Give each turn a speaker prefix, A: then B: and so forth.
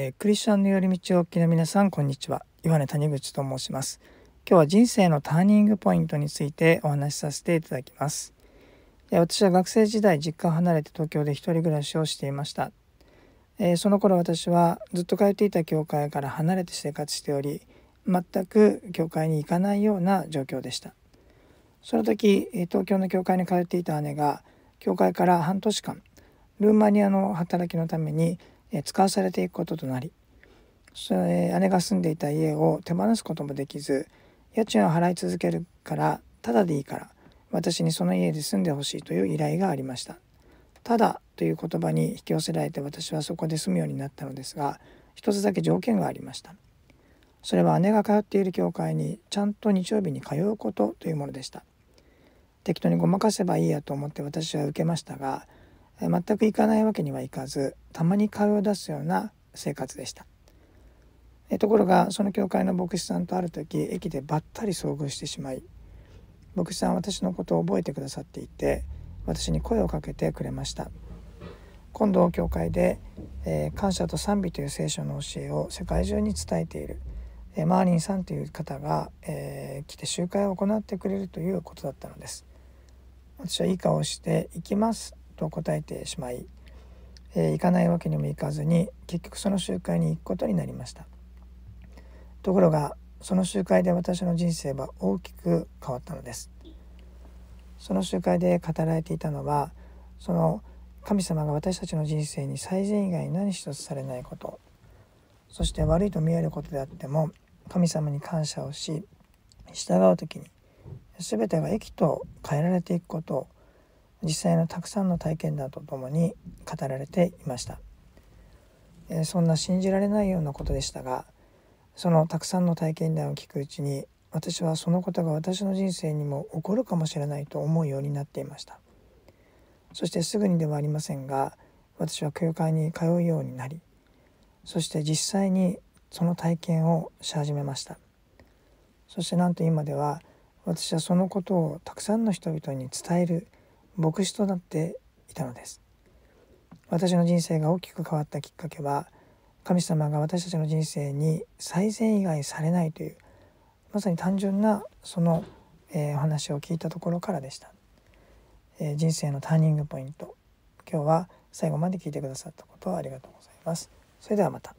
A: えー、クリスチャンの寄り道をおきの皆さんこんにちは岩根谷口と申します今日は人生のターニングポイントについてお話しさせていただきます私は学生時代実家を離れて東京で1人暮らしをしていました、えー、その頃私はずっと通っていた教会から離れて生活しており全く教会に行かないような状況でしたその時東京の教会に通っていた姉が教会から半年間ルーマニアの働きのためにえ使わされていくこととなり姉が住んでいた家を手放すこともできず家賃を払い続けるからただでいいから私にその家で住んでほしいという依頼がありましたただという言葉に引き寄せられて私はそこで住むようになったのですが一つだけ条件がありましたそれは姉が通っている教会にちゃんと日曜日に通うことというものでした適当にごまかせばいいやと思って私は受けましたが全く行かないわけにはいかずたまに顔を出すような生活でしたところがその教会の牧師さんとある時駅でばったり遭遇してしまい牧師さんは私のことを覚えてくださっていて私に声をかけてくれました今度教会で、えー、感謝と賛美という聖書の教えを世界中に伝えている、えー、マーリンさんという方が、えー、来て集会を行ってくれるということだったのです私はいい顔をして行きますと答えてしまい、えー、行かないわけにもいかずに結局その集会に行くことになりましたところがその集会で私の人生は大きく変わったのですその集会で語られていたのはその神様が私たちの人生に最善以外に何一つされないことそして悪いと見えることであっても神様に感謝をし従う時に全てが益と変えられていくこと実際のたくさんの体験談とともに語られていましたそんな信じられないようなことでしたがそのたくさんの体験談を聞くうちに私はそのことが私の人生にも起こるかもしれないと思うようになっていましたそしてすぐにではありませんが私は教会に通うようになりそして実際にその体験をし始めましたそしてなんと今では私はそのことをたくさんの人々に伝える牧師となっていたのです私の人生が大きく変わったきっかけは神様が私たちの人生に最善以外されないというまさに単純なその、えー、お話を聞いたところからでした、えー、人生のターニングポイント今日は最後まで聞いてくださったことをありがとうございますそれではまた